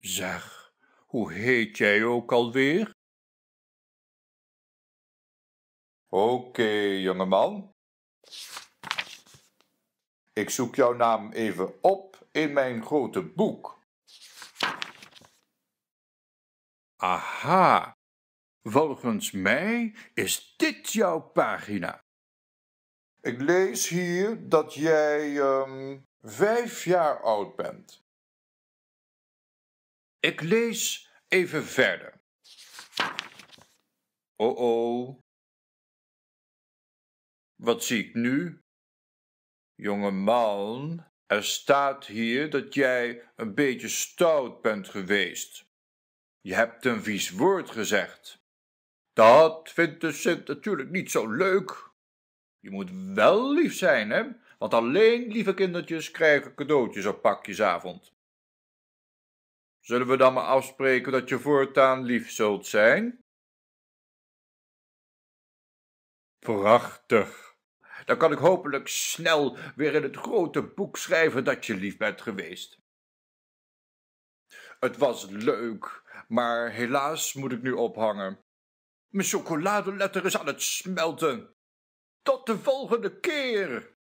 Zeg, hoe heet jij ook alweer? Oké, okay, jongeman. Ik zoek jouw naam even op in mijn grote boek. Aha, volgens mij is dit jouw pagina. Ik lees hier dat jij ehm, vijf jaar oud bent. Ik lees even verder. Oh oh. Wat zie ik nu? Jonge man, er staat hier dat jij een beetje stout bent geweest. Je hebt een vies woord gezegd. Dat vindt de Sint natuurlijk niet zo leuk. Je moet wel lief zijn, hè? Want alleen lieve kindertjes krijgen cadeautjes op pakjesavond. Zullen we dan maar afspreken dat je voortaan lief zult zijn? Prachtig. Dan kan ik hopelijk snel weer in het grote boek schrijven dat je lief bent geweest. Het was leuk, maar helaas moet ik nu ophangen. Mijn chocoladeletter is aan het smelten. Tot de volgende keer!